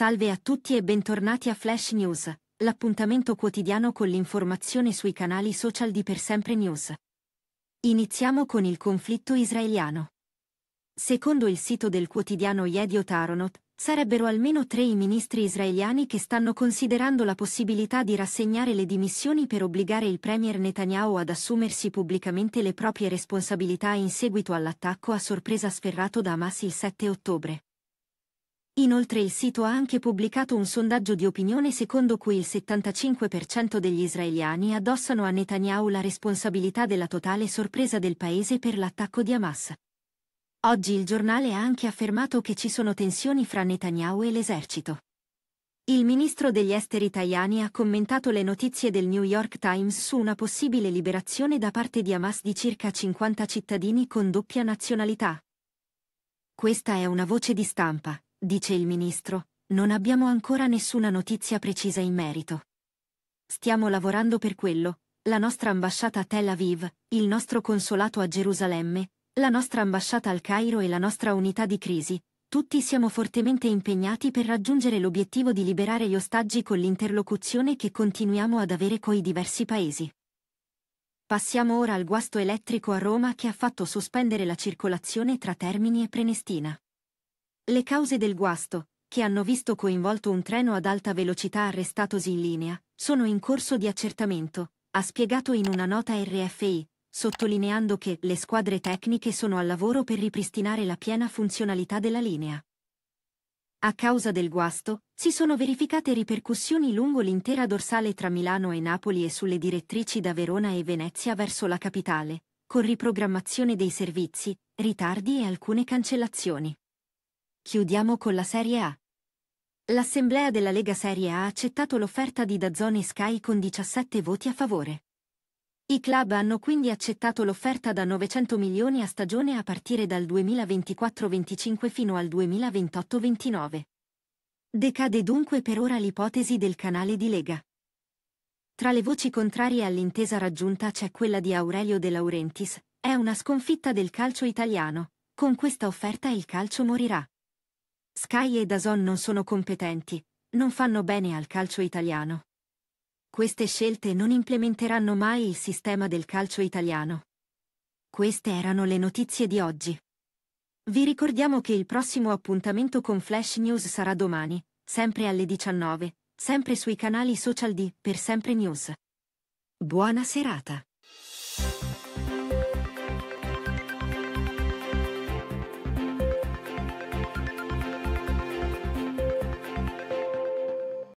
Salve a tutti e bentornati a Flash News, l'appuntamento quotidiano con l'informazione sui canali social di Per Sempre News. Iniziamo con il conflitto israeliano. Secondo il sito del quotidiano Yedio Taronot, sarebbero almeno tre i ministri israeliani che stanno considerando la possibilità di rassegnare le dimissioni per obbligare il premier Netanyahu ad assumersi pubblicamente le proprie responsabilità in seguito all'attacco a sorpresa sferrato da Hamas il 7 ottobre. Inoltre il sito ha anche pubblicato un sondaggio di opinione secondo cui il 75% degli israeliani addossano a Netanyahu la responsabilità della totale sorpresa del paese per l'attacco di Hamas. Oggi il giornale ha anche affermato che ci sono tensioni fra Netanyahu e l'esercito. Il ministro degli esteri italiani ha commentato le notizie del New York Times su una possibile liberazione da parte di Hamas di circa 50 cittadini con doppia nazionalità. Questa è una voce di stampa dice il ministro, non abbiamo ancora nessuna notizia precisa in merito. Stiamo lavorando per quello, la nostra ambasciata a Tel Aviv, il nostro consolato a Gerusalemme, la nostra ambasciata al Cairo e la nostra unità di crisi, tutti siamo fortemente impegnati per raggiungere l'obiettivo di liberare gli ostaggi con l'interlocuzione che continuiamo ad avere coi diversi paesi. Passiamo ora al guasto elettrico a Roma che ha fatto sospendere la circolazione tra Termini e Prenestina. Le cause del guasto, che hanno visto coinvolto un treno ad alta velocità arrestatosi in linea, sono in corso di accertamento, ha spiegato in una nota RFI, sottolineando che le squadre tecniche sono al lavoro per ripristinare la piena funzionalità della linea. A causa del guasto, si sono verificate ripercussioni lungo l'intera dorsale tra Milano e Napoli e sulle direttrici da Verona e Venezia verso la capitale, con riprogrammazione dei servizi, ritardi e alcune cancellazioni. Chiudiamo con la Serie A. L'Assemblea della Lega Serie A ha accettato l'offerta di Dazzone Sky con 17 voti a favore. I club hanno quindi accettato l'offerta da 900 milioni a stagione a partire dal 2024-25 fino al 2028-29. Decade dunque per ora l'ipotesi del canale di Lega. Tra le voci contrarie all'intesa raggiunta c'è quella di Aurelio De Laurentiis, è una sconfitta del calcio italiano, con questa offerta il calcio morirà. Sky e Dazon non sono competenti, non fanno bene al calcio italiano. Queste scelte non implementeranno mai il sistema del calcio italiano. Queste erano le notizie di oggi. Vi ricordiamo che il prossimo appuntamento con Flash News sarà domani, sempre alle 19, sempre sui canali social di Per Sempre News. Buona serata!